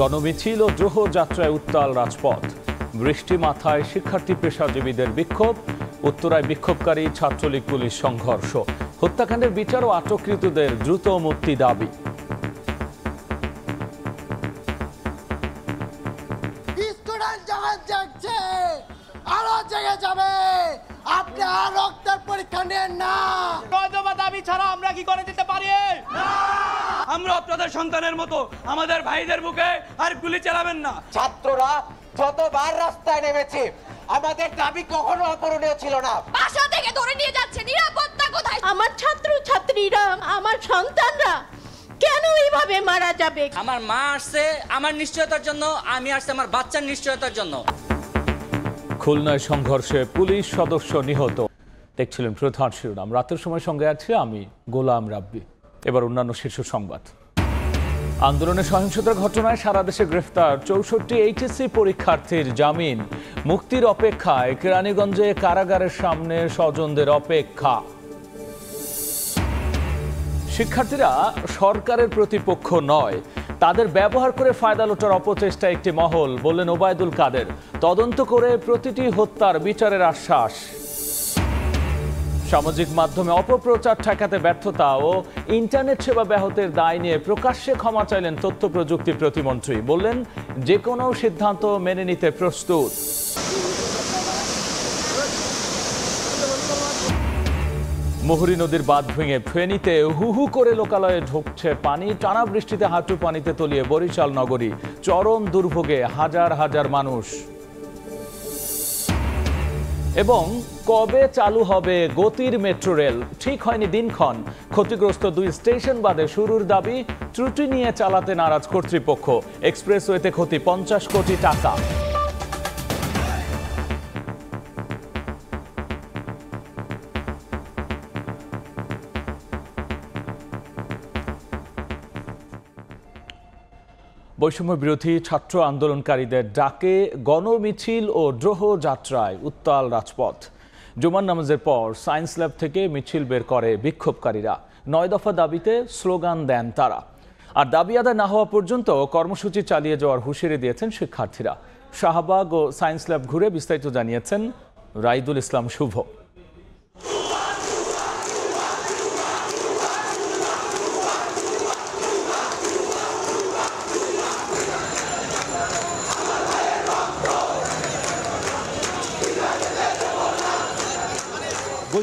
গণমিছিল ও জোহ যাত্রায় উত্তাল রাজপথ বৃষ্টি মাথায় শিক্ষার্থী পেশাজীবীদের বিক্ষোভ উত্তরায় বিক্ষোভকারী ছাত্রলীগ পুলিশ সংঘর্ষ হত্যাকাণ্ডের বিচার ও আটককৃতদের দ্রুত মুক্তি দাবি আরো জেগে যাবে আপনি আরো পরীক্ষা নেন না কদবা দাবি ছাড়া আমরা কি করে দিতে পারি আমরা আপনাদের সন্তানের মতো আমাদের ভাইদের মুখে আর গুলি চালাবেন না ছাত্ররা যতবার রাস্তায় নেমেছে আমাদের দাবি কখনো অপূরণীয় ছিল না বাসা থেকে ধরে নিয়ে যাচ্ছে নিরাপত্তা কোথায় আমার ছাত্র ছাত্রীরা আমার সন্তানরা কেন এইভাবে মারা যাবে আমার মা আসছে আমার নিশ্চয়তার জন্য আমি আসছে আমার বাচ্চার নিশ্চয়তার জন্য খুলনায় সংঘর্ষে পুলিশ সদস্য নিহত দেখছিলেন প্রধান শিরোনাম রাতের সময় সঙ্গে আছে আমি গোলাম রাব্বি এবার অন্যান্য শীর্ষ সংবাদ আন্দোলনে সহিংসতার ঘটনায় সারা দেশে গ্রেফতার চৌষট্টি এইচএসসি পরীক্ষার্থীর জামিন মুক্তির অপেক্ষায় কেরানীগঞ্জে কারাগারের সামনে স্বজনদের অপেক্ষা শিক্ষার্থীরা সরকারের প্রতিপক্ষ নয় তাদের ব্যবহার করে ফায়দা লোটার অপচেষ্টা একটি মহল বললেন ওবায়দুল কাদের তদন্ত করে প্রতিটি হত্যার বিচারের আশ্বাস সামাজিক মাধ্যমে অপপ্রচার ঠেকাতে ব্যর্থতা ও ইন্টারনেট সেবা ব্যাহতের দায় নিয়ে প্রকাশ্যে ক্ষমা চাইলেন তথ্য প্রযুক্তি প্রতিমন্ত্রী বললেন যে কোনো সিদ্ধান্ত মেনে নিতে প্রস্তুত মুহুরী নদীর বাঁধ ভেঙে ফেনীতে হু হু করে লোকালয়ে ঢুকছে পানি টানা বৃষ্টিতে হাঁটু পানিতে তলিয়ে বরিশাল নগরী চরম দুর্ভোগে হাজার হাজার মানুষ এবং কবে চালু হবে গতির মেট্রো রেল ঠিক হয়নি দিনক্ষণ ক্ষতিগ্রস্ত দুই স্টেশন বাদে শুরুর দাবি ত্রুটি নিয়ে চালাতে নারাজ কর্তৃপক্ষ এক্সপ্রেসওয়েতে ক্ষতি পঞ্চাশ কোটি টাকা বৈষম্য বিরোধী ছাত্র আন্দোলনকারীদের ডাকে গণমিছিল ও দ্রোহ যাত্রায় উত্তাল রাজপথ জুমান নামাজের পর সায়েন্স ল্যাব থেকে মিছিল বের করে বিক্ষোভকারীরা নয় দফা দাবিতে স্লোগান দেন তারা আর দাবি আদায় না হওয়া পর্যন্ত কর্মসূচি চালিয়ে যাওয়ার হুঁশিয়ারি দিয়েছেন শিক্ষার্থীরা শাহবাগ ও সায়েন্স ল্যাব ঘুরে বিস্তারিত জানিয়েছেন রাইদুল ইসলাম শুভ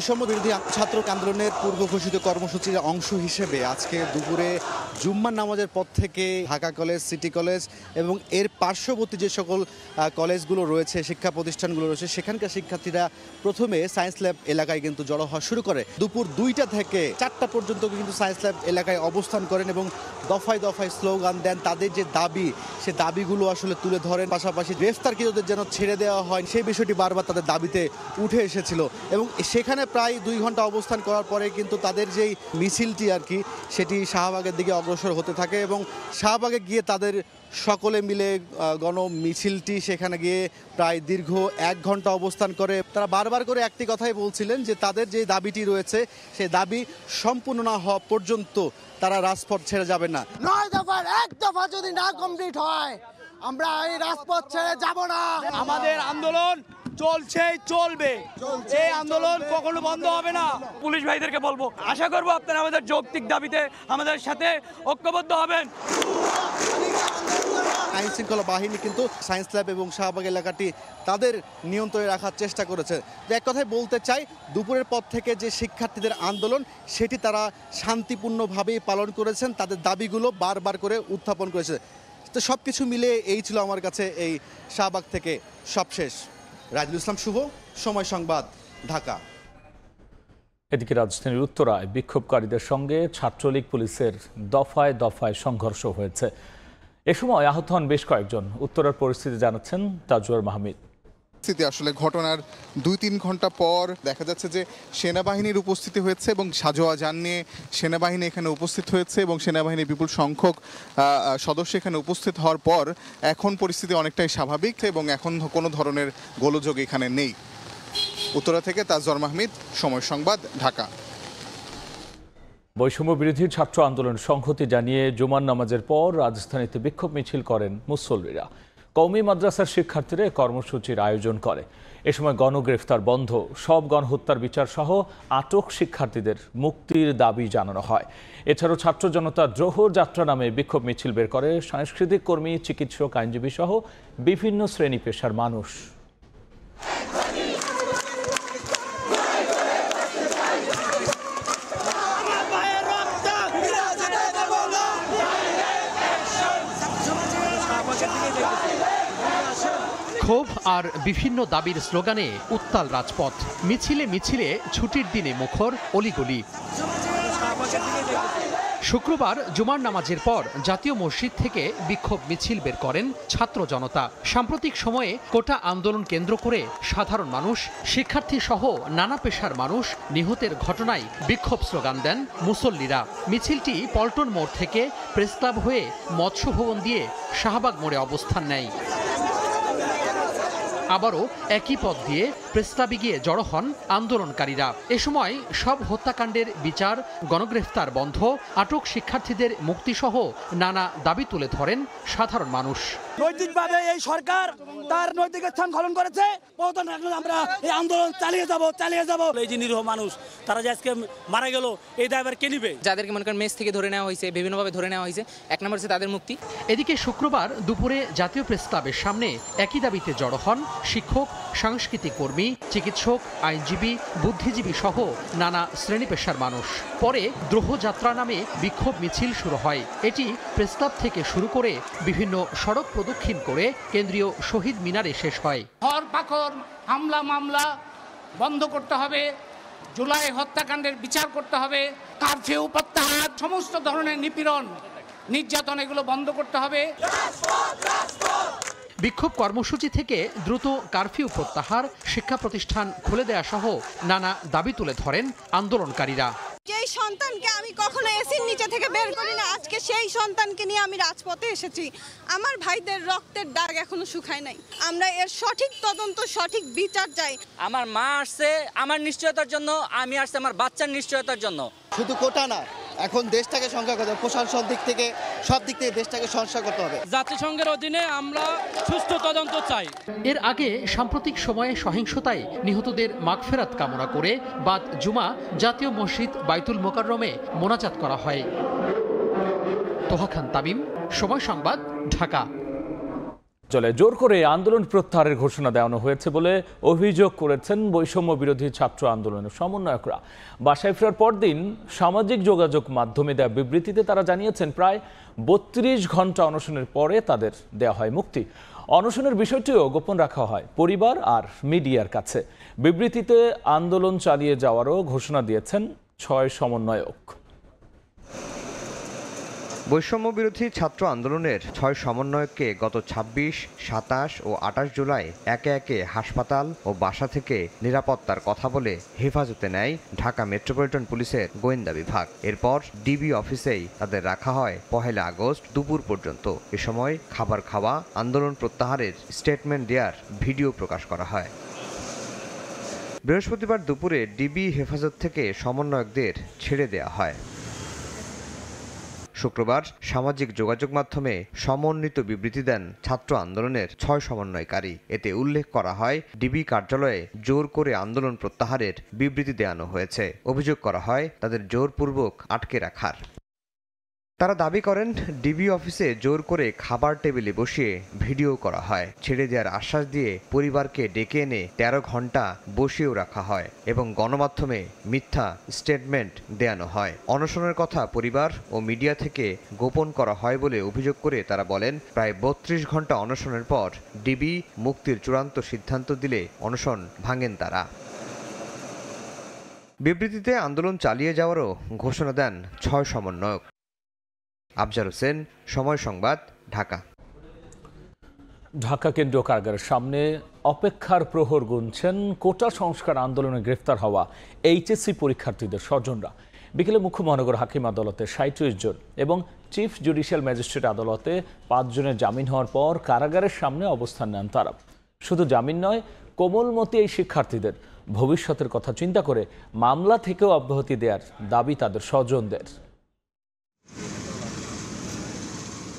বৈষম্য বিরোধী ছাত্র আন্দোলনের পূর্ব ঘোষিত কর্মসূচির অংশ হিসেবে আজকে দুপুরে জুম্মার নামাজের পর থেকে ঢাকা কলেজ সিটি কলেজ এবং এর পার্শ্ববর্তী যে সকল কলেজগুলো রয়েছে শিক্ষা প্রতিষ্ঠানগুলো রয়েছে সেখানকার শিক্ষার্থীরা প্রথমে সায়েন্স ল্যাব এলাকায় কিন্তু জড়ো হওয়া শুরু করে দুপুর দুইটা থেকে চারটা পর্যন্ত কিন্তু সায়েন্স ল্যাব এলাকায় অবস্থান করেন এবং দফায় দফায় স্লোগান দেন তাদের যে দাবি সে দাবিগুলো আসলে তুলে ধরেন পাশাপাশি গ্রেফতারকৃতদের যেন ছেড়ে দেওয়া হয় সেই বিষয়টি বারবার তাদের দাবিতে উঠে এসেছিল এবং সেখানে প্রায় দুই ঘন্টা অবস্থান করার পরে কিন্তু তাদের যেই মিছিলটি আর কি সেটি শাহবাগের দিকে অগ্র অগ্রসর হতে থাকে এবং শাহবাগে গিয়ে তাদের সকলে মিলে গণ মিছিলটি সেখানে গিয়ে প্রায় দীর্ঘ এক ঘন্টা অবস্থান করে তারা বারবার করে একটি কথাই বলছিলেন যে তাদের যে দাবিটি রয়েছে সেই দাবি সম্পূর্ণ না হওয়া পর্যন্ত তারা রাজপথ ছেড়ে যাবে না নয় দফা এক দফা যদি না কমপ্লিট হয় আমরা এই রাজপথ ছেড়ে যাব না আমাদের আন্দোলন চলছে চলবে এই আন্দোলন কখনো বন্ধ হবে না পুলিশ ভাইদেরকে বলবো আশা করবো আপনারা আমাদের যৌক্তিক দাবিতে আমাদের সাথে ঐক্যবদ্ধ হবেন আইন শৃঙ্খলা বাহিনী কিন্তু সায়েন্স ল্যাব এবং শাহবাগ এলাকাটি তাদের নিয়ন্ত্রণে রাখার চেষ্টা করেছে এক কথায় বলতে চাই দুপুরের পর থেকে যে শিক্ষার্থীদের আন্দোলন সেটি তারা শান্তিপূর্ণভাবেই পালন করেছেন তাদের দাবিগুলো বারবার করে উত্থাপন করেছে তো সব কিছু মিলে এই ছিল আমার কাছে এই শাহবাগ থেকে সবশেষ রাজুল ইসলাম শুভ সময় সংবাদ ঢাকা এদিকে রাজধানীর উত্তরায় বিক্ষোভকারীদের সঙ্গে ছাত্রলীগ পুলিশের দফায় দফায় সংঘর্ষ হয়েছে এ সময় আহত হন বেশ কয়েকজন উত্তরার পরিস্থিতি জানাচ্ছেন তাজুয়ার মাহমিদ স্থিতি আসলে ঘটনার দুই তিন ঘন্টা পর দেখা যাচ্ছে যে সেনাবাহিনীর উপস্থিতি হয়েছে এবং সাজোয়া যান নিয়ে সেনাবাহিনী এখানে উপস্থিত হয়েছে এবং সেনাবাহিনীর বিপুল সংখ্যক সদস্য এখানে উপস্থিত হওয়ার পর এখন পরিস্থিতি অনেকটাই স্বাভাবিক এবং এখন কোনো ধরনের গোলযোগ এখানে নেই উত্তরা থেকে তাজর মাহমিদ সময় সংবাদ ঢাকা বৈষম্য বিরোধী ছাত্র আন্দোলন সংহতি জানিয়ে জুমান নামাজের পর রাজস্থানীতে বিক্ষোভ মিছিল করেন মুসল্লিরা কৌমি মাদ্রাসার শিক্ষার্থীরা কর্মসূচির আয়োজন করে এ সময় গণগ্রেফতার বন্ধ সব গণহত্যার বিচার সহ আটক শিক্ষার্থীদের মুক্তির দাবি জানানো হয় এছাড়াও ছাত্র জনতা দ্রোহ যাত্রা নামে বিক্ষোভ মিছিল বের করে সাংস্কৃতিক কর্মী চিকিৎসক আইনজীবী সহ বিভিন্ন শ্রেণী পেশার মানুষ ক্ষোভ আর বিভিন্ন দাবির স্লোগানে উত্তাল রাজপথ মিছিলে মিছিলে ছুটির দিনে মুখর অলিগলি শুক্রবার জুমার নামাজের পর জাতীয় মসজিদ থেকে বিক্ষোভ মিছিল বের করেন ছাত্র জনতা সাম্প্রতিক সময়ে কোটা আন্দোলন কেন্দ্র করে সাধারণ মানুষ শিক্ষার্থী সহ নানা পেশার মানুষ নিহতের ঘটনায় বিক্ষোভ স্লোগান দেন মুসল্লিরা মিছিলটি পল্টন মোড় থেকে প্রেসক্লাব হয়ে মৎস্য ভবন দিয়ে শাহবাগ মোড়ে অবস্থান নেয় আবারও একই পথ দিয়ে প্রেসক্লাবে গিয়ে জড়ো হন আন্দোলনকারীরা এ সময় সব হত্যাকাণ্ডের বিচার গণগ্রেফতার বন্ধ আটক শিক্ষার্থীদের মুক্তিসহ নানা দাবি তুলে ধরেন সাধারণ মানুষ নৈতিকভাবে এই সরকার তার নৈতিক স্থান খনন করেছে আমরা এই আন্দোলন চালিয়ে যাব চালিয়ে যাব এই যে নিরীহ মানুষ তারা যে আজকে মারা গেল এই দায়বার কে নিবে যাদেরকে মনে করেন মেস থেকে ধরে নেওয়া হয়েছে বিভিন্নভাবে ধরে নেওয়া হয়েছে এক নম্বর হচ্ছে তাদের মুক্তি এদিকে শুক্রবার দুপুরে জাতীয় প্রেস ক্লাবের সামনে একই দাবিতে জড়ো হন শিক্ষক সাংস্কৃতিক কর্মী কর্মী চিকিৎসক আইনজীবী বুদ্ধিজীবী সহ নানা শ্রেণী পেশার মানুষ পরে দ্রোহযাত্রা নামে বিক্ষোভ মিছিল শুরু হয় এটি প্রেসক্লাব থেকে শুরু করে বিভিন্ন সড়ক প্রদক্ষিণ করে কেন্দ্রীয় শহীদ মিনারে শেষ হয় পাখর মামলা বন্ধ করতে হবে জুলাই হত্যাকাণ্ডের বিচার করতে হবে কারফিউ প্রত্যাহার সমস্ত ধরনের নিপীড়ন নির্যাতন এগুলো বন্ধ করতে হবে বিক্ষোভ কর্মসূচি থেকে দ্রুত কারফিউ প্রত্যাহার শিক্ষা প্রতিষ্ঠান খুলে দেয়া সহ নানা দাবি তুলে ধরেন আন্দোলনকারীরা যেই সন্তানকে আমি কখনো এসির নিচে থেকে বের করি না আজকে সেই সন্তানকে নিয়ে আমি রাজপথে এসেছি আমার ভাইদের রক্তের দাগ এখনো শুকায় নাই আমরা এর সঠিক তদন্ত সঠিক বিচার চাই আমার মা আসছে আমার নিশ্চয়তার জন্য আমি আসছে আমার বাচ্চার নিশ্চয়তার জন্য শুধু কোটা না এখন দেশটাকে সংস্কার করতে হবে প্রশাসন দিক থেকে সব দিক থেকে দেশটাকে সংস্কার করতে হবে জাতিসংঘের অধীনে আমরা সুষ্ঠু তদন্ত চাই এর আগে সাম্প্রতিক সময়ে সহিংসতায় নিহতদের মাগফেরাত কামনা করে বাদ জুমা জাতীয় মসজিদ বাইতুল মোকাররমে মোনাজাত করা হয় তোহা খান তামিম সময় সংবাদ ঢাকা চলে জোর করে আন্দোলন প্রত্যাহারের ঘোষণা দেওয়ানো হয়েছে বলে অভিযোগ করেছেন বৈষম্য বিরোধী ছাত্র আন্দোলনের সমন্বয়করা বাসায় ফেরার পরদিন সামাজিক যোগাযোগ মাধ্যমে দেওয়া বিবৃতিতে তারা জানিয়েছেন প্রায় বত্রিশ ঘন্টা অনশনের পরে তাদের দেওয়া হয় মুক্তি অনশনের বিষয়টিও গোপন রাখা হয় পরিবার আর মিডিয়ার কাছে বিবৃতিতে আন্দোলন চালিয়ে যাওয়ারও ঘোষণা দিয়েছেন ছয় সমন্বয়ক বৈষম্য বিরোধী ছাত্র আন্দোলনের ছয় সমন্বয়ককে গত ২৬ সাতাশ ও আটাশ জুলাই একে একে হাসপাতাল ও বাসা থেকে নিরাপত্তার কথা বলে হেফাজতে নেয় ঢাকা মেট্রোপলিটন পুলিশের গোয়েন্দা বিভাগ এরপর ডিবি অফিসেই তাদের রাখা হয় পহেলা আগস্ট দুপুর পর্যন্ত এ সময় খাবার খাওয়া আন্দোলন প্রত্যাহারের স্টেটমেন্ট দেওয়ার ভিডিও প্রকাশ করা হয় বৃহস্পতিবার দুপুরে ডিবি হেফাজত থেকে সমন্বয়কদের ছেড়ে দেয়া হয় শুক্রবার সামাজিক যোগাযোগ মাধ্যমে সমন্বিত বিবৃতি দেন ছাত্র আন্দোলনের ছয় সমন্বয়কারী এতে উল্লেখ করা হয় ডিবি কার্যালয়ে জোর করে আন্দোলন প্রত্যাহারের বিবৃতি দেওয়ানো হয়েছে অভিযোগ করা হয় তাদের জোরপূর্বক আটকে রাখার তারা দাবি করেন ডিবি অফিসে জোর করে খাবার টেবিলে বসিয়ে ভিডিও করা হয় ছেড়ে দেওয়ার আশ্বাস দিয়ে পরিবারকে ডেকে এনে তেরো ঘন্টা বসিয়েও রাখা হয় এবং গণমাধ্যমে মিথ্যা স্টেটমেন্ট দেয়ানো হয় অনশনের কথা পরিবার ও মিডিয়া থেকে গোপন করা হয় বলে অভিযোগ করে তারা বলেন প্রায় বত্রিশ ঘন্টা অনশনের পর ডিবি মুক্তির চূড়ান্ত সিদ্ধান্ত দিলে অনশন ভাঙেন তারা বিবৃতিতে আন্দোলন চালিয়ে যাওয়ারও ঘোষণা দেন ছয় সমন্বয়ক আফজার হোসেন সময় সংবাদ ঢাকা ঢাকা কেন্দ্রীয় কারাগারের সামনে অপেক্ষার প্রহর গুনছেন কোটা সংস্কার আন্দোলনে গ্রেফতার হওয়া এইচএসসি পরীক্ষার্থীদের স্বজনরা বিকেলে মুখ্য মহানগর হাকিম আদালতে সাঁত্রিশ জন এবং চিফ জুডিশিয়াল ম্যাজিস্ট্রেট আদালতে পাঁচজনের জামিন হওয়ার পর কারাগারের সামনে অবস্থান নেন তারা শুধু জামিন নয় কোমলমতি এই শিক্ষার্থীদের ভবিষ্যতের কথা চিন্তা করে মামলা থেকেও অব্যাহতি দেওয়ার দাবি তাদের স্বজনদের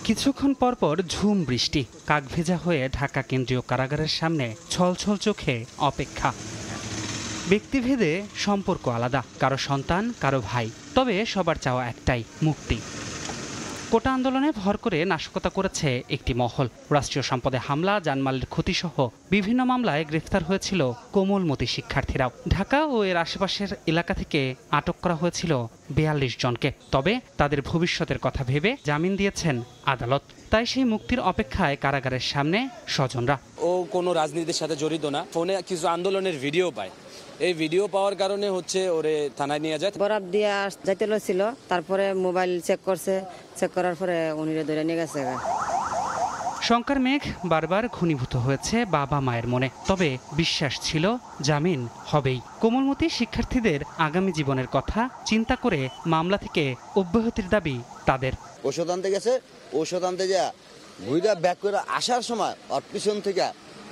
কিছুক্ষণ পরপর ঝুম বৃষ্টি কাকভেজা হয়ে ঢাকা কেন্দ্রীয় কারাগারের সামনে ছলছল চোখে অপেক্ষা ব্যক্তিভেদে সম্পর্ক আলাদা কারো সন্তান কারো ভাই তবে সবার চাওয়া একটাই মুক্তি কোটা আন্দোলনে ভর করে নাশকতা করেছে একটি মহল রাষ্ট্রীয় সম্পদে হামলা জানমালের ক্ষতিসহ বিভিন্ন মামলায় গ্রেফতার হয়েছিল কোমলমতি শিক্ষার্থীরাও ঢাকা ও এর আশেপাশের এলাকা থেকে আটক করা হয়েছিল বেয়াল্লিশ জনকে তবে তাদের ভবিষ্যতের কথা ভেবে জামিন দিয়েছেন আদালত তাই সেই মুক্তির অপেক্ষায় কারাগারের সামনে স্বজনরা ও কোনো রাজনীতির সাথে জড়িত না ফোনে কিছু আন্দোলনের ভিডিও পায় এই ভিডিও পাওয়ার কারণে হচ্ছে ওরে থানায় নিয়ে যায় বরাব দিয়ে যাইতে ছিল তারপরে মোবাইল চেক করছে চেক করার পরে উনি ধরে নিয়ে গেছে শঙ্কর মেঘ বারবার ঘনীভূত হয়েছে বাবা মায়ের মনে তবে বিশ্বাস ছিল জামিন হবেই কোমলমতি শিক্ষার্থীদের আগামী জীবনের কথা চিন্তা করে মামলা থেকে অব্যাহতির দাবি তাদের ঔষধ আনতে গেছে ঔষধ আনতে যা ভুইরা ব্যাক করে আসার সময় অর পিছন থেকে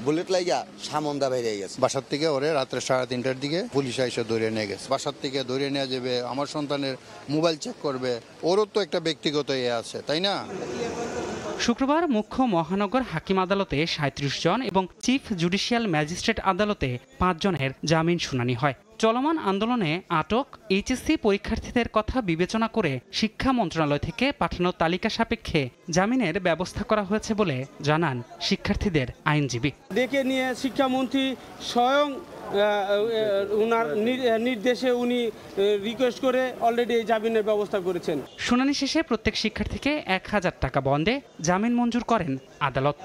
বুলেট লাগিয়া সামন্দা বেরিয়ে গেছে বাসার থেকে ওরে রাত্রে সাড়ে তিনটার দিকে পুলিশ এসে ধরে নিয়ে গেছে বাসার থেকে ধরে নিয়ে যাবে আমার সন্তানের মোবাইল চেক করবে ওরও তো একটা ব্যক্তিগত ইয়ে আছে তাই না শুক্রবার মুখ্য মহানগর হাকিম আদালতে সাঁত্রিশ জন এবং চিফ জুডিশিয়াল ম্যাজিস্ট্রেট আদালতে পাঁচজনের জামিন শুনানি হয় চলমান আন্দোলনে আটক এইচএসসি পরীক্ষার্থীদের কথা বিবেচনা করে শিক্ষা মন্ত্রণালয় থেকে পাঠানো তালিকা সাপেক্ষে জামিনের ব্যবস্থা করা হয়েছে বলে জানান শিক্ষার্থীদের আইনজীবী ডেকে নিয়ে শিক্ষামন্ত্রী স্বয়ং উনার নির্দেশে উনি রিকোয়েস্ট করে অলরেডি এই জামিনের ব্যবস্থা করেছেন শুনানি শেষে প্রত্যেক শিক্ষার্থীকে এক হাজার টাকা বন্ধে জামিন মঞ্জুর করেন আদালত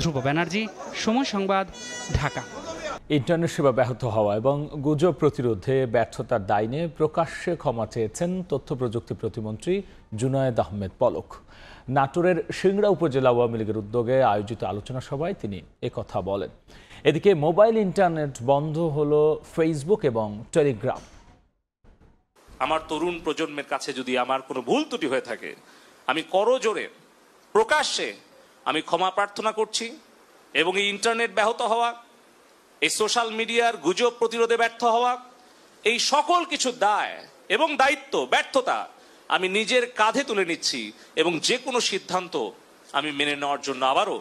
ধ্রুব ব্যানার্জি সময় সংবাদ ঢাকা ইন্টারনেট সেবা ব্যাহত হওয়া এবং গুজব প্রতিরোধে ব্যর্থতার দায় নিয়ে প্রকাশ্যে ক্ষমা চেয়েছেন তথ্য প্রযুক্তি প্রতিমন্ত্রী জুনায়েদ আহমেদ পলক নাটোরের সিংড়া উপজেলা আওয়ামী লীগের উদ্যোগে আয়োজিত আলোচনা সভায় তিনি একথা বলেন এদিকে মোবাইল ইন্টারনেট বন্ধ হলো ফেসবুক এবং টেলিগ্রাম আমার তরুণ প্রজন্মের কাছে যদি আমার কোনো ভুল ত্রুটি হয়ে থাকে আমি করজোরে প্রকাশ্যে আমি ক্ষমা প্রার্থনা করছি এবং এই ইন্টারনেট ব্যাহত হওয়া এই সোশ্যাল মিডিয়ার গুজব প্রতিরোধে ব্যর্থ হওয়া এই সকল কিছু দায় এবং দায়িত্ব ব্যর্থতা আমি নিজের কাঁধে তুলে নিচ্ছি এবং যে কোনো সিদ্ধান্ত আমি মেনে নেওয়ার জন্য আবারও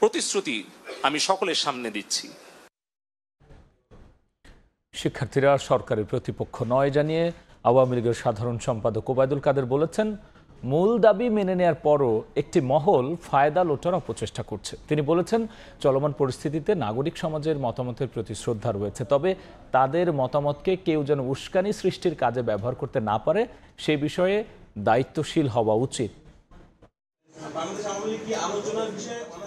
প্রতিশ্রুতি আমি সকলের সামনে দিচ্ছি শিক্ষার্থীরা সরকারের প্রতিপক্ষ নয় জানিয়ে আওয়ামী লীগের সাধারণ সম্পাদক ওবায়দুল কাদের বলেছেন মূল দাবি মেনে নেয়ার পরও একটি মহল ফায়দা লোটার অপচেষ্টা করছে তিনি বলেছেন চলমান পরিস্থিতিতে নাগরিক সমাজের মতামতের প্রতি শ্রদ্ধা রয়েছে তবে তাদের মতামতকে কেউ যেন উস্কানি সৃষ্টির কাজে ব্যবহার করতে না পারে সে বিষয়ে দায়িত্বশীল হওয়া উচিত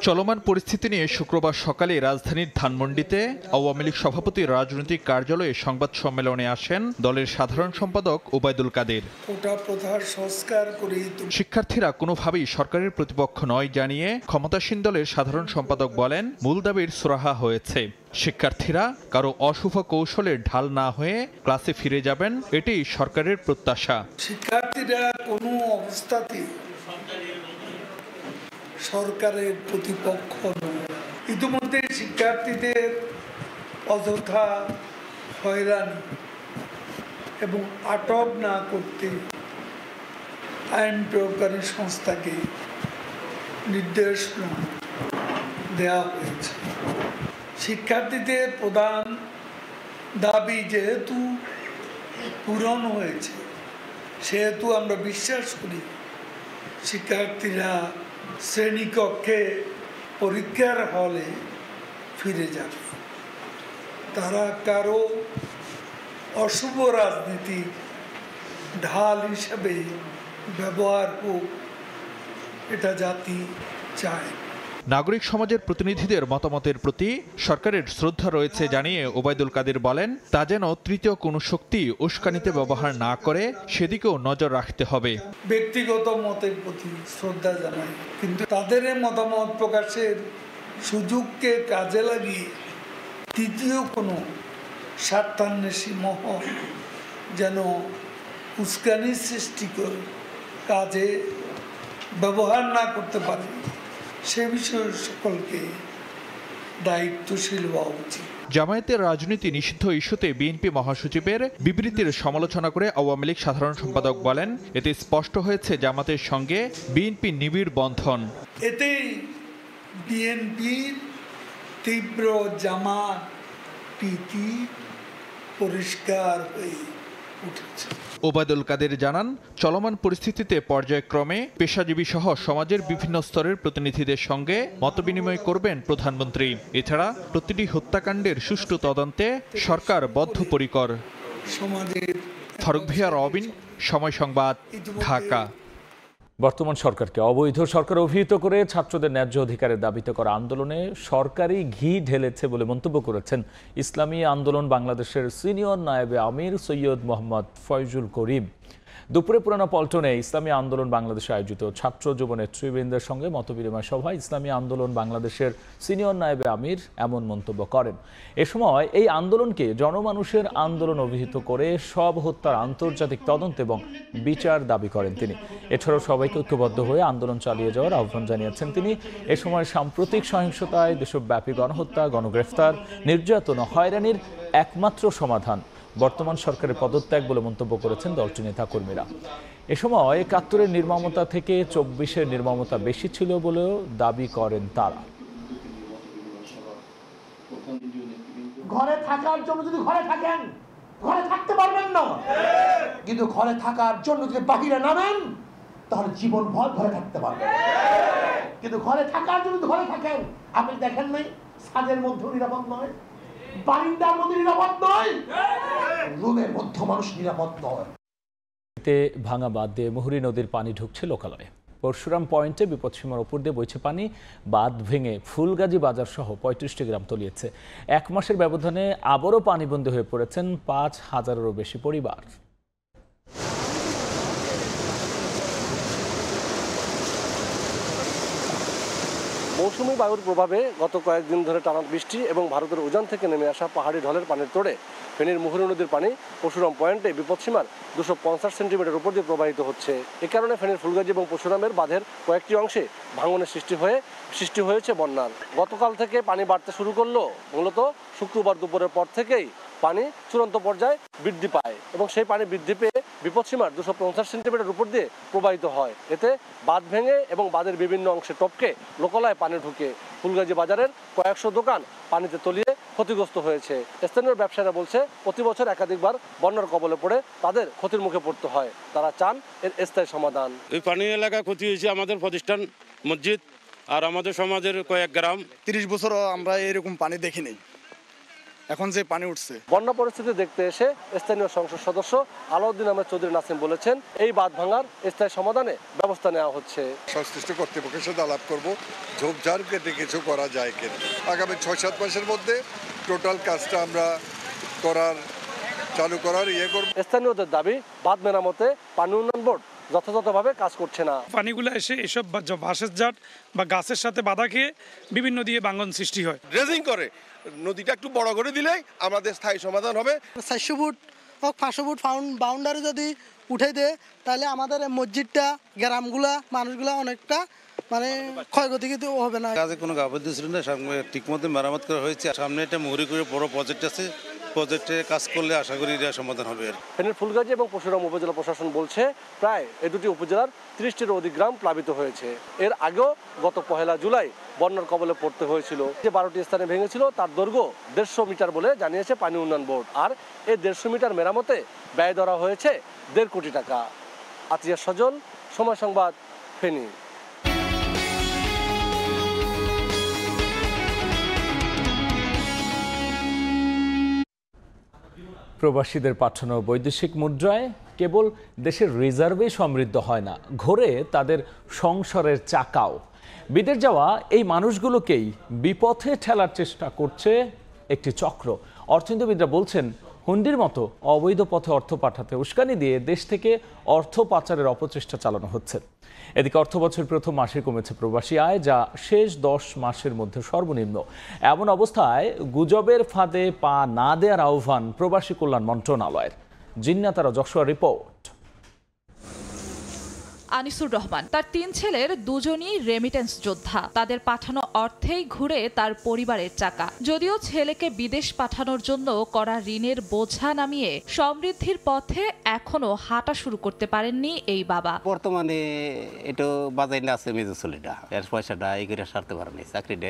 চলমান পরিস্থিতি নিয়ে শুক্রবার সকালে রাজধানীর ধানমন্ডিতে আওয়ামী লীগ সভাপতির রাজনৈতিক কার্যালয়ে সংবাদ সম্মেলনে আসেন দলের সাধারণ সম্পাদক ওবায়দুল কাদের শিক্ষার্থীরা কোনোভাবেই সরকারের প্রতিপক্ষ নয় জানিয়ে ক্ষমতাসীন দলের সাধারণ সম্পাদক বলেন মূল দাবির সুরাহা হয়েছে শিক্ষার্থীরা কারো অশুভ কৌশলের ঢাল না হয়ে ক্লাসে ফিরে যাবেন এটি সরকারের প্রত্যাশা শিক্ষার্থীরা কোনো অবস্থাতে সরকারের প্রতিপক্ষ ইতিমধ্যে শিক্ষার্থীদের অযথা হয়রানি এবং আটক না করতে আইন প্রয়োগকারী সংস্থাকে নির্দেশনা দেওয়া হয়েছে শিক্ষার্থীদের প্রধান দাবি যেহেতু পূরণ হয়েছে সেহেতু আমরা বিশ্বাস করি শিক্ষার্থীরা শ্রেণীকক্ষে পরীক্ষার হলে ফিরে যাবে তারা কারো অশুভ রাজনীতির ঢাল হিসেবে ব্যবহার হোক এটা জাতি চায় নাগরিক সমাজের প্রতিনিধিদের মতামতের প্রতি সরকারের শ্রদ্ধা রয়েছে জানিয়ে ওবায়দুল কাদের বলেন তা যেন তৃতীয় কোনো শক্তি উস্কানিতে ব্যবহার না করে সেদিকেও নজর রাখতে হবে ব্যক্তিগত মতের প্রতি শ্রদ্ধা জানাই কিন্তু তাদের মতামত প্রকাশের সুযোগকে কাজে লাগিয়ে তৃতীয় কোনো স্বার্থান্বেষী মহ যেন উস্কানি সৃষ্টি করে কাজে ব্যবহার না করতে পারে সে বিষয়ে সকলকে দায়িত্বশীল হওয়া উচিত জামায়াতের রাজনীতি নিষিদ্ধ ইস্যুতে বিএনপি মহাসচিবের বিবৃতির সমালোচনা করে আওয়ামী লীগ সাধারণ সম্পাদক বলেন এতে স্পষ্ট হয়েছে জামাতের সঙ্গে বিএনপি নিবিড় বন্ধন এতেই বিএনপির তীব্র জামা প্রীতি পরিষ্কার হয়ে উঠেছে ওবায়দুল কাদের জানান চলমান পরিস্থিতিতে পর্যায়ক্রমে পেশাজীবী সহ সমাজের বিভিন্ন স্তরের প্রতিনিধিদের সঙ্গে মতবিনিময় করবেন প্রধানমন্ত্রী এছাড়া প্রতিটি হত্যাকাণ্ডের সুষ্ঠু তদন্তে সরকার বদ্ধপরিকর সমাজের ফারুক ভিয়া রবিন সময় সংবাদ ঢাকা বর্তমান সরকারকে অবৈধ সরকার অভিহিত করে ছাত্রদের ন্যায্য অধিকারের দাবিতে করা আন্দোলনে সরকারি ঘি ঢেলেছে বলে মন্তব্য করেছেন ইসলামী আন্দোলন বাংলাদেশের সিনিয়র নায়েবে আমির সৈয়দ মোহাম্মদ ফয়জুল করিম দুপুরে পুরানো পল্টনে ইসলামী আন্দোলন বাংলাদেশে আয়োজিত ছাত্র যুবনের ত্রিবৃন্দের সঙ্গে মতবিনিময় সভায় ইসলামী আন্দোলন বাংলাদেশের সিনিয়র নায়েবে আমির এমন মন্তব্য করেন এ সময় এই আন্দোলনকে জনমানুষের আন্দোলন অভিহিত করে সব হত্যার আন্তর্জাতিক তদন্ত এবং বিচার দাবি করেন তিনি এছাড়াও সবাইকে ঐক্যবদ্ধ হয়ে আন্দোলন চালিয়ে যাওয়ার আহ্বান জানিয়েছেন তিনি এ সময় সাম্প্রতিক সহিংসতায় দেশব্যাপী গণহত্যা গণগ্রেফতার নির্যাতন হয়রানির একমাত্র সমাধান বর্তমান সরকারের পদত্যাগ বলে মন্তব্য করেছেন দলটির নেতাকর্মীরা এ সময় একাত্তরের নির্মমতা থেকে চব্বিশের নির্মমতা বেশি ছিল বলেও দাবি করেন তারা ঘরে থাকার জন্য যদি ঘরে থাকেন ঘরে থাকতে পারবেন না কিন্তু ঘরে থাকার জন্য যদি বাহিরে নামেন তাহলে জীবন ভর ঘরে থাকতে পারবেন কিন্তু ঘরে থাকার জন্য ঘরে থাকেন আপনি দেখেন নাই ছাদের মধ্যেও নিরাপদ নয় বারিন্দার মধ্যে নিরাপদ নয় রুমের মধ্যে মানুষ নিরাপদ নয় ভাঙা বাঁধ দিয়ে মুহুরী নদীর পানি ঢুকছে লোকালয়ে পরশুরাম পয়েন্টে বিপদসীমার ওপর দিয়ে বইছে পানি বাঁধ ভেঙে ফুলগাজী বাজার সহ পঁয়ত্রিশটি গ্রাম তলিয়েছে এক মাসের ব্যবধানে আবারও পানিবন্দী হয়ে পড়েছেন পাঁচ হাজারেরও বেশি পরিবার মৌসুমি বায়ুর প্রভাবে গত কয়েকদিন ধরে টানা বৃষ্টি এবং ভারতের উজান থেকে নেমে আসা পাহাড়ি ঢলের পানির তোড়ে ফেনীর মুহুরী নদীর পানি পরশুরাম পয়েন্টে বিপদসীমার দুশো পঞ্চাশ সেন্টিমিটার উপর দিয়ে প্রবাহিত হচ্ছে এ কারণে ফেনীর ফুলগাজী এবং পরশুরামের বাঁধের কয়েকটি অংশে ভাঙনের সৃষ্টি হয়ে সৃষ্টি হয়েছে বন্যার গতকাল থেকে পানি বাড়তে শুরু করলো মূলত শুক্রবার দুপুরের পর থেকেই পানি চূড়ান্ত পর্যায়ে বৃদ্ধি পায় এবং সেই পানি বৃদ্ধি পেয়ে বিপদসীমার দুশো পঞ্চাশ সেন্টিমিটার উপর দিয়ে প্রবাহিত হয় এতে বাঁধ ভেঙে এবং বাঁধের বিভিন্ন অংশে টপকে লোকালয়ে পানি ঢুকে ফুলগাজী বাজারের কয়েকশো দোকান পানিতে তলিয়ে ক্ষতিগ্রস্ত হয়েছে স্থানীয় ব্যবসায়ীরা বলছে প্রতি বছর একাধিকবার বন্যার কবলে পড়ে তাদের ক্ষতির মুখে পড়তে হয় তারা চান এর স্থায়ী সমাধান এই পানি এলাকা ক্ষতি হয়েছে আমাদের প্রতিষ্ঠান মসজিদ আর আমাদের সমাজের কয়েক গ্রাম তিরিশ বছর আমরা এরকম পানি দেখিনি এখন যে পানি উঠছে বন্যা পরিস্থিতি দেখতে এসে স্থানীয় সংসদ সদস্য আলাউদ্দিন আহমেদ চৌধুরী নাসিম বলেছেন এই বাঁধ ভাঙার স্থায়ী সমাধানে ব্যবস্থা নেওয়া হচ্ছে সংশ্লিষ্ট কর্তৃপক্ষের সাথে আলাপ করব ঝোপঝাড় কেটে কিছু করা যায় কিনা আগামী ছয় সাত মাসের মধ্যে টোটাল কাজটা আমরা করার চালু করার ইয়ে করব স্থানীয়দের দাবি বাঁধ মেরামতে পানি উন্নয়ন বোর্ড যথাযথভাবে কাজ করছে না পানিগুলো এসে এসব বাঁশের জাট বা গাছের সাথে বাধা খেয়ে বিভিন্ন দিয়ে বাঙ্গন সৃষ্টি হয় ড্রেজিং করে নদীটা একটু বড় করে দিলেই আমাদের স্থায়ী সমাধান হবে চারশো ফুট হোক পাঁচশো ফুট বাউন্ডারি যদি উঠে দেয় তাহলে আমাদের মসজিদটা গ্রামগুলা মানুষগুলা অনেকটা মানে ক্ষয়ক্ষতি কিন্তু হবে না কাজে কোনো গাফিলতি ছিল না ঠিক মতো মেরামত করা হয়েছে সামনে একটা মুহুরি করে বড় প্রজেক্ট আছে প্রজেক্টে কাজ করলে আশা করি এটা সমাধান হবে ফেনীর ফুলগাজী এবং পশুরাম উপজেলা প্রশাসন বলছে প্রায় এ দুটি উপজেলার ত্রিশটির অধিক গ্রাম প্লাবিত হয়েছে এর আগেও গত পহেলা জুলাই বন্যার কবলে পড়তে হয়েছিল যে বারোটি স্থানে ভেঙেছিল তার দৈর্ঘ্য দেড়শো মিটার বলে জানিয়েছে পানি উন্নয়ন বোর্ড আর এই দেড়শো মিটার মেরামতে ব্যয় ধরা হয়েছে দেড় কোটি টাকা আতিয়া সজল সময় সংবাদ ফেনী প্রবাসীদের পাঠানো বৈদেশিক মুদ্রায় কেবল দেশের রিজার্ভেই সমৃদ্ধ হয় না ঘোরে তাদের সংসারের চাকাও বিদেশ যাওয়া এই মানুষগুলোকেই বিপথে ঠেলার চেষ্টা করছে একটি চক্র অর্থনীতিবিদরা বলছেন হুন্ডির মতো অবৈধ পথে অর্থ পাঠাতে উস্কানি দিয়ে দেশ থেকে অর্থ পাচারের অপচেষ্টা চালানো হচ্ছে এদিকে অর্থ বছর প্রথম মাসে কমেছে প্রবাসী আয় যা শেষ দশ মাসের মধ্যে সর্বনিম্ন এমন অবস্থায় গুজবের ফাঁদে পা না দেওয়ার আহ্বান প্রবাসী কল্যাণ মন্ত্রণালয়ের জিন্নাতারা যশোয়া রিপোর্ট আনিসুর রহমান তার তিন ছেলের দুজনই রেমিটেন্স যোদ্ধা তাদের পাঠানো অর্থেই ঘুরে তার পরিবারের চাকা যদিও ছেলেকে বিদেশ পাঠানোর জন্য করা ঋণের বোঝা নামিয়ে সমৃদ্ধির পথে এখনো হাঁটা শুরু করতে পারেননি এই বাবা বর্তমানে এটা বাজাই আছে ছেলেটা এর পয়সাটা এই করে সারতে পারেনি চাকরিটা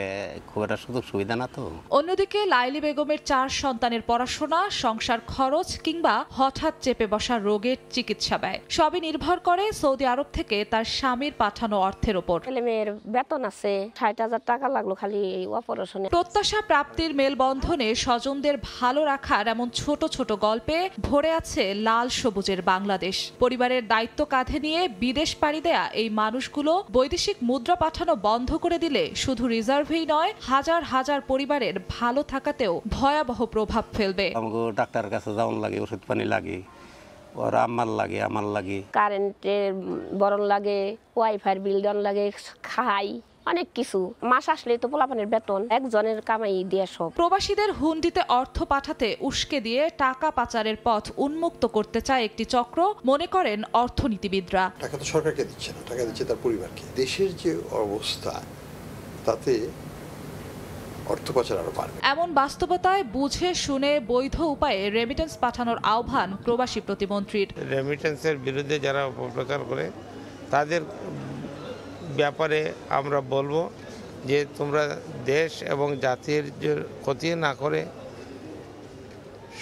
খুব একটা সুযোগ সুবিধা না তো অন্যদিকে লাইলি বেগমের চার সন্তানের পড়াশোনা সংসার খরচ কিংবা হঠাৎ চেপে বসা রোগের চিকিৎসা ব্যয় সবই নির্ভর করে সৌদি আরব থেকে তার স্বামীর পাঠানো অর্থের উপর মেয়ের বেতন আছে ষাট হাজার টাকা লাগলো খালি অপারেশনে প্রত্যাশা প্রাপ্তির মেলবন্ধনে স্বজনদের ভালো রাখার এমন ছোট ছোট গল্পে ভরে আছে লাল সবুজের বাংলাদেশ পরিবারের দায়িত্ব কাঁধে নিয়ে বিদেশ পাড়ি দেয়া এই মানুষগুলো বৈদেশিক মুদ্রা পাঠানো বন্ধ করে দিলে শুধু রিজার্ভেই নয় হাজার হাজার পরিবারের ভালো থাকাতেও ভয়াবহ প্রভাব ফেলবে ডাক্তার কাছে যাওয়ার লাগে ওষুধ পানি লাগে ওরা আমার লাগে আমার লাগে কারেন্টের বরণ লাগে ওয়াইফাই বিল লাগে খাই অনেক কিছু মাস আসলে তো পোলাপানের বেতন একজনের কামাই দিয়ে সব প্রবাসীদের হুন্ডিতে অর্থ পাঠাতে উস্কে দিয়ে টাকা পাচারের পথ উন্মুক্ত করতে চায় একটি চক্র মনে করেন অর্থনীতিবিদরা টাকা তো সরকারকে দিচ্ছে না টাকা দিচ্ছে তার পরিবারকে দেশের যে অবস্থা তাতে বাড়বে এমন বাস্তবতায় বুঝে শুনে বৈধ উপায়ে রেমিটেন্স পাঠানোর আহ্বান প্রবাসী প্রতিমন্ত্রীর রেমিটেন্সের বিরুদ্ধে যারা অপপ্রচার করে তাদের ব্যাপারে আমরা বলবো যে তোমরা দেশ এবং জাতির ক্ষতি না করে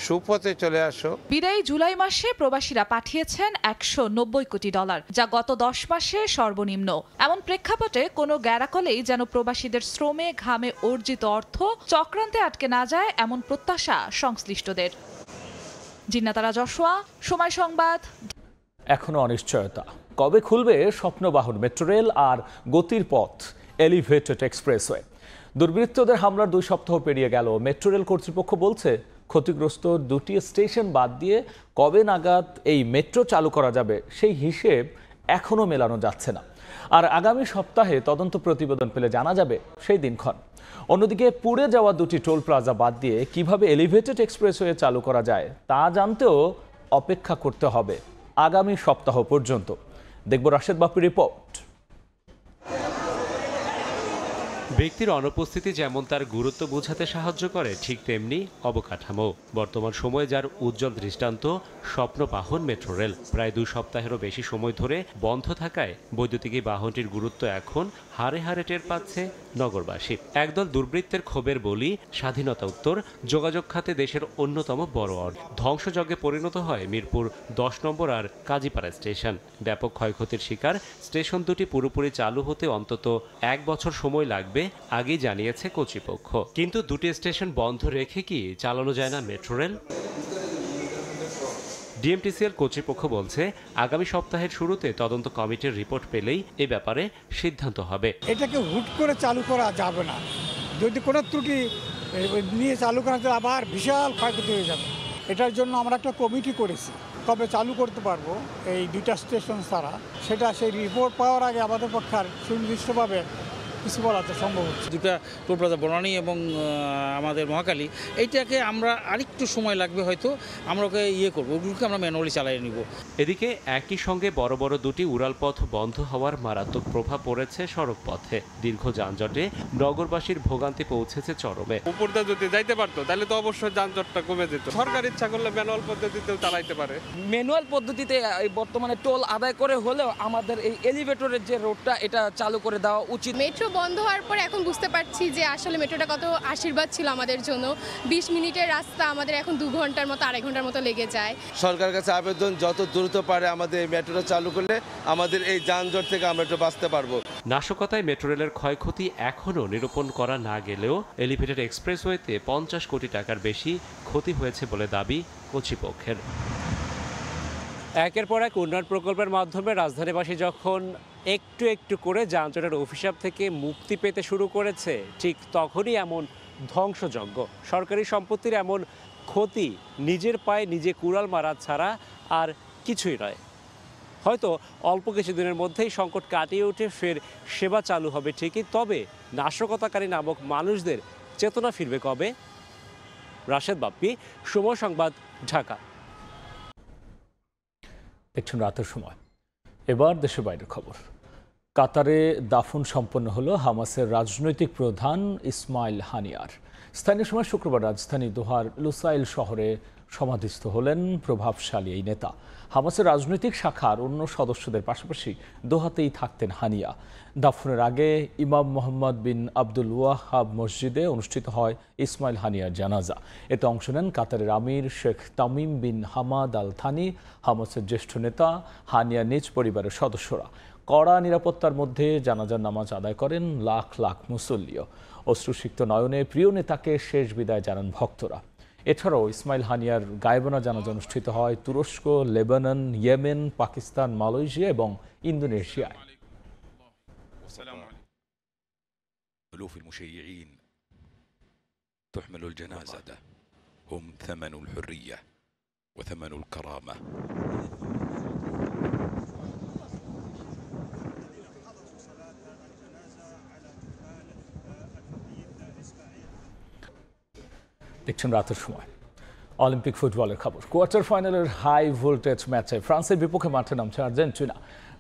সুপথে চলে আসো বিদায়ী জুলাই মাসে প্রবাসীরা পাঠিয়েছেন একশো নব্বই কোটি ডলার যা গত দশ মাসে সর্বনিম্ন এমন প্রেক্ষাপটে কোনো গ্যারাকলেই যেন প্রবাসীদের শ্রমে ঘামে অর্জিত অর্থ চক্রান্তে আটকে না যায় এমন প্রত্যাশা সংশ্লিষ্টদের জিন্নাতারা জশোয়া সময় সংবাদ এখনও অনিশ্চয়তা কবে খুলবে স্বপ্নবাহন মেট্রো রেল আর গতির পথ এলিভেটেড এক্সপ্রেসওয়ে দুর্বৃত্তদের হামলার দুই সপ্তাহ পেরিয়ে গেল মেট্রো রেল কর্তৃপক্ষ বলছে ক্ষতিগ্রস্ত দুটি স্টেশন বাদ দিয়ে কবে নাগাদ এই মেট্রো চালু করা যাবে সেই হিসেব এখনও মেলানো যাচ্ছে না আর আগামী সপ্তাহে তদন্ত প্রতিবেদন পেলে জানা যাবে সেই দিনক্ষণ অন্যদিকে পুড়ে যাওয়া দুটি টোল প্লাজা বাদ দিয়ে কিভাবে এলিভেটেড এক্সপ্রেসওয়ে চালু করা যায় তা জানতেও অপেক্ষা করতে হবে আগামী সপ্তাহ পর্যন্ত দেখব রাশেদ বাপুর রিপোর্ট ব্যক্তির অনুপস্থিতি যেমন তার গুরুত্ব বোঝাতে সাহায্য করে ঠিক তেমনি অবকাঠামো বর্তমান সময়ে যার উজ্জ্বল দৃষ্টান্ত স্বপ্নবাহন মেট্রো রেল প্রায় দুই সপ্তাহেরও বেশি সময় ধরে বন্ধ থাকায় বৈদ্যুতিক বাহনটির গুরুত্ব এখন হারে হারে টের পাচ্ছে নগরবাসী একদল দুর্বৃত্তের ক্ষোভের বলি স্বাধীনতা উত্তর যোগাযোগ খাতে দেশের অন্যতম বড় অর ধ্বংসযজ্ঞে পরিণত হয় মিরপুর দশ নম্বর আর কাজীপাড়া স্টেশন ব্যাপক ক্ষয়ক্ষতির শিকার স্টেশন দুটি পুরোপুরি চালু হতে অন্তত এক বছর সময় লাগবে হবে আগে জানিয়েছে কর্তৃপক্ষ কিন্তু দুটি স্টেশন বন্ধ রেখে কি চালানো যায় না মেট্রো রেল ডিএমটিসিএল কর্তৃপক্ষ বলছে আগামী সপ্তাহের শুরুতে তদন্ত কমিটির রিপোর্ট পেলেই এ ব্যাপারে সিদ্ধান্ত হবে এটাকে হুট করে চালু করা যাবে না যদি কোনো ত্রুটি নিয়ে চালু করা যায় আবার বিশাল ক্ষয়ক্ষতি হয়ে যাবে এটার জন্য আমরা একটা কমিটি করেছি কবে চালু করতে পারবো এই দুইটা স্টেশন ছাড়া সেটা সেই রিপোর্ট পাওয়ার আগে আমাদের পক্ষে আর সুনির্দিষ্টভাবে কিছু বলা সম্ভব হচ্ছে দুটা টোল প্লাজা বনানী এবং আমাদের মহাকালী এইটাকে আমরা আরেকটু সময় লাগবে হয়তো আমরা ওকে ইয়ে করবো ওগুলোকে আমরা ম্যানুয়ালি চালিয়ে নিব এদিকে একই সঙ্গে বড় বড় দুটি উড়ালপথ বন্ধ হওয়ার মারাত্মক প্রভাব পড়েছে সড়ক পথে দীর্ঘ যানজটে নগরবাসীর ভোগান্তি পৌঁছেছে চরমে উপরটা যদি যাইতে পারতো তাহলে তো অবশ্যই যানজটটা কমে যেত সরকার ইচ্ছা করলে ম্যানুয়াল পদ্ধতিতেও চালাইতে পারে ম্যানুয়াল পদ্ধতিতে বর্তমানে টোল আদায় করে হলেও আমাদের এই এলিভেটরের যে রোডটা এটা চালু করে দেওয়া উচিত মেট্রো বন্ধ হওয়ার পর এখন বুঝতে পারছি যে আসলে মেট্রোটা কত আশীর্বাদ ছিল আমাদের জন্য ২০ মিনিটের রাস্তা আমাদের এখন দু ঘন্টার মতো আড়াই ঘন্টার মতো লেগে যায় সরকার কাছে আবেদন যত দ্রুত পারে আমাদের মেট্রোটা চালু করলে আমাদের এই যানজট থেকে আমরা একটু বাঁচতে পারবো নাশকতায় মেট্রো রেলের ক্ষয়ক্ষতি এখনও নিরূপণ করা না গেলেও এলিভেটেড এক্সপ্রেসওয়েতে পঞ্চাশ কোটি টাকার বেশি ক্ষতি হয়েছে বলে দাবি কর্তৃপক্ষের একের পর এক উন্নয়ন প্রকল্পের মাধ্যমে রাজধানীবাসী যখন একটু একটু করে যানজটের অভিশাপ থেকে মুক্তি পেতে শুরু করেছে ঠিক তখনই এমন ধ্বংসযজ্ঞ সরকারি সম্পত্তির এমন ক্ষতি নিজের পায়ে নিজে কুড়াল মারা ছাড়া আর কিছুই নয় হয়তো অল্প কিছুদিনের মধ্যেই সংকট কাটিয়ে উঠে ফের সেবা চালু হবে ঠিকই তবে নাশকতাকারী নামক মানুষদের চেতনা ফিরবে কবে রাশেদ বাপ্পি সময় সংবাদ ঢাকা দেখছেন রাতের সময় এবার দেশের বাইরে খবর কাতারে দাফন সম্পন্ন হলো হামাসের রাজনৈতিক প্রধান ইসমাইল হানিয়ার স্থানীয় সময় শুক্রবার রাজধানী দোহার লুসাইল শহরে সমাধিস্থ হলেন প্রভাবশালী এই নেতা হামাসের রাজনৈতিক শাখার অন্য সদস্যদের পাশাপাশি দোহাতেই থাকতেন হানিয়া দাফনের আগে ইমাম মোহাম্মদ বিন আব্দুল ওয়াহাব মসজিদে অনুষ্ঠিত হয় ইসমাইল হানিয়ার জানাজা এতে অংশ নেন কাতারের আমির Sheikh Tamim bin Hamad Al Thani হামাসের জ্যেষ্ঠ নেতা হানিয়া নিজ পরিবারের সদস্যরা কড়া নিরাপত্তার মধ্যে জানাজার নামাজ আদায় করেন লাখ লাখ মুসল্লিও অশ্রুসিক্ত নয়নে প্রিয় নেতাকে শেষ বিদায় জানান ভক্তরা এছাড়াও ইসমাইল হানিয়ার গায়েবানা জানাজ অনুষ্ঠিত হয় তুরস্ক লেবানন ইয়েমেন পাকিস্তান মালয়েশিয়া এবং ইন্দোনেশিয়ায় ألوف المشيعين تحمل الجنازة هم ثمن الحرية وثمن الكرامة দেখছেন রাতের সময় অলিম্পিক ফুটবলের খবর কোয়ার্টার ফাইনালের হাই ভোল্টেজ ম্যাচে ফ্রান্সের বিপক্ষে মাঠে নামছে আর্জেন্টিনা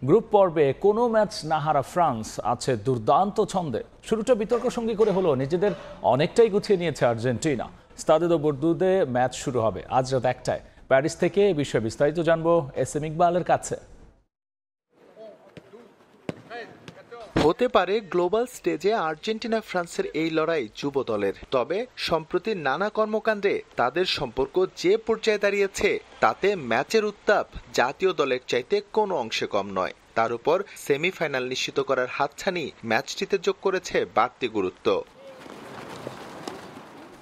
গ্রুপ পর্বে কোনো ম্যাচ না হারা ফ্রান্স আছে দুর্দান্ত ছন্দে শুরুটা বিতর্ক সঙ্গী করে হলো নিজেদের অনেকটাই গুছিয়ে নিয়েছে আর্জেন্টিনা স্তাদেদ বর্দুদে ম্যাচ শুরু হবে আজ রাত একটায় প্যারিস থেকে এ বিষয়ে বিস্তারিত জানবো এস এম ইকবালের কাছে হতে পারে গ্লোবাল স্টেজে আর্জেন্টিনা ফ্রান্সের এই লড়াই যুব দলের তবে সম্প্রতি নানা কর্মকাণ্ডে তাদের সম্পর্ক যে পর্যায়ে দাঁড়িয়েছে তাতে ম্যাচের উত্তাপ জাতীয় দলের চাইতে কোনো অংশে কম নয় তার উপর সেমিফাইনাল নিশ্চিত করার হাতছানি ম্যাচটিতে যোগ করেছে বাড়তি গুরুত্ব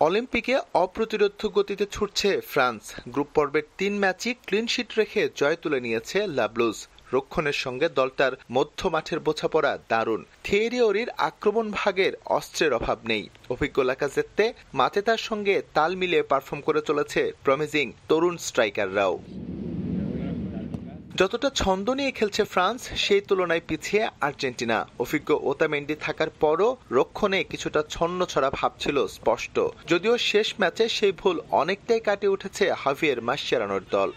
অলিম্পিকে অপ্রতিরোধ গতিতে ছুটছে ফ্রান্স গ্রুপ পর্বের তিন ম্যাচই ক্লিনশিট রেখে জয় তুলে নিয়েছে লাবলুজ রক্ষণের সঙ্গে দলটার মধ্য মাঠের বোঝাপড়া দারুণ থিয়েরিওরির আক্রমণ ভাগের অস্ত্রের অভাব নেই অভিজ্ঞ লাকাজেত্তে তার সঙ্গে তাল মিলিয়ে পারফর্ম করে চলেছে প্রমিজিং তরুণ স্ট্রাইকাররাও যতটা ছন্দ নিয়ে খেলছে ফ্রান্স সেই তুলনায় পিছিয়ে আর্জেন্টিনা অভিজ্ঞ ওতামেন্ডি থাকার পরও রক্ষণে কিছুটা ছন্ন ছড়া ভাবছিল স্পষ্ট যদিও শেষ ম্যাচে সেই ভুল অনেকটাই কাটিয়ে উঠেছে হাভিয়ের মাসিয়ারানোর দল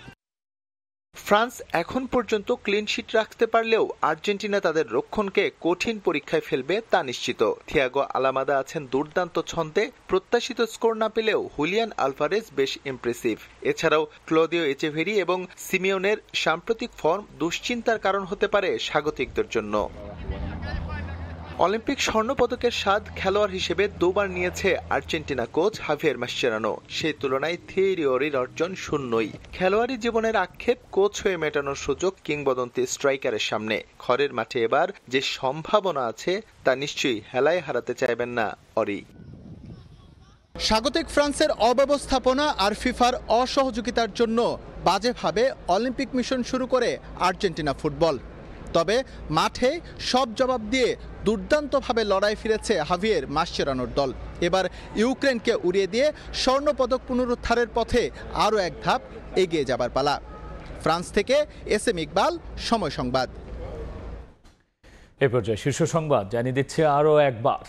ফ্রান্স এখন পর্যন্ত ক্লিনশিট রাখতে পারলেও আর্জেন্টিনা তাদের রক্ষণকে কঠিন পরীক্ষায় ফেলবে তা নিশ্চিত থিয়াগো আলামাদা আছেন দুর্দান্ত ছন্দে প্রত্যাশিত স্কোর না পেলেও হুলিয়ান আলফারেজ বেশ ইমপ্রেসিভ এছাড়াও ক্লোদিও এচেভেরি এবং সিমিওনের সাম্প্রতিক ফর্ম দুশ্চিন্তার কারণ হতে পারে স্বাগতিকদের জন্য অলিম্পিক স্বর্ণপদকের স্বাদ খেলোয়াড় হিসেবে দুবার নিয়েছে আর্জেন্টিনা কোচ হাভিয়ার মাসেরানো সেই তুলনায় থিওরির অর্জন শূন্যই খেলোয়াড়ি জীবনের আক্ষেপ কোচ হয়ে মেটানোর সুযোগ কিংবদন্তি স্ট্রাইকারের সামনে খরের মাঠে এবার যে সম্ভাবনা আছে তা নিশ্চয়ই হেলায় হারাতে চাইবেন না অরি স্বাগতিক ফ্রান্সের অব্যবস্থাপনা আর ফিফার অসহযোগিতার জন্য বাজেভাবে অলিম্পিক মিশন শুরু করে আর্জেন্টিনা ফুটবল তবে মাঠে সব জবাব দিয়ে দুর্দান্তভাবে লড়াই ফিরেছে হাভিয়ের মাসেরানোর দল এবার ইউক্রেনকে উড়িয়ে দিয়ে স্বর্ণপদক পুনরুদ্ধারের পথে আরও এক ধাপ এগিয়ে যাবার পালা ফ্রান্স থেকে এস এম ইকবাল সময় সংবাদ এ পর্যায়ে শীর্ষ সংবাদ জানিয়ে দিচ্ছে আরও একবার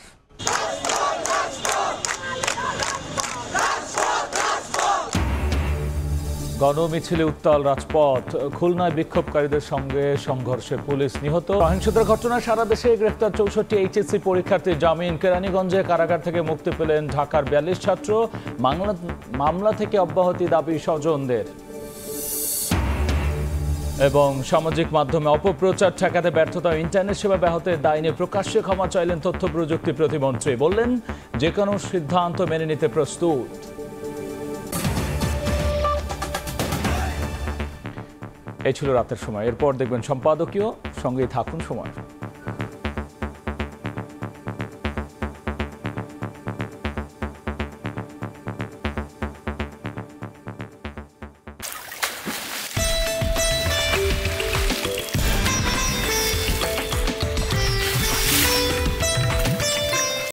গণমিছিলে উত্তাল রাজপথ খুলনায় বিক্ষোভকারীদের সঙ্গে সংঘর্ষে পুলিশ নিহত সহিংসতার ঘটনায় সারা দেশে গ্রেফতার চৌষট্টি এইচএসসি পরীক্ষার্থী জামিন কেরানীগঞ্জে কারাগার থেকে মুক্তি পেলেন ঢাকার বিয়াল্লিশ ছাত্র মামলা মামলা থেকে অব্যাহতি দাবি স্বজনদের এবং সামাজিক মাধ্যমে অপপ্রচার ঠেকাতে ব্যর্থতা ইন্টারনেট সেবা ব্যাহতের দায় নিয়ে প্রকাশ্যে ক্ষমা চাইলেন তথ্য প্রযুক্তি প্রতিমন্ত্রী বললেন যে কোনো সিদ্ধান্ত মেনে নিতে প্রস্তুত এই ছিল রাতের সময় এরপর দেখবেন সম্পাদকীয় সঙ্গেই থাকুন সময়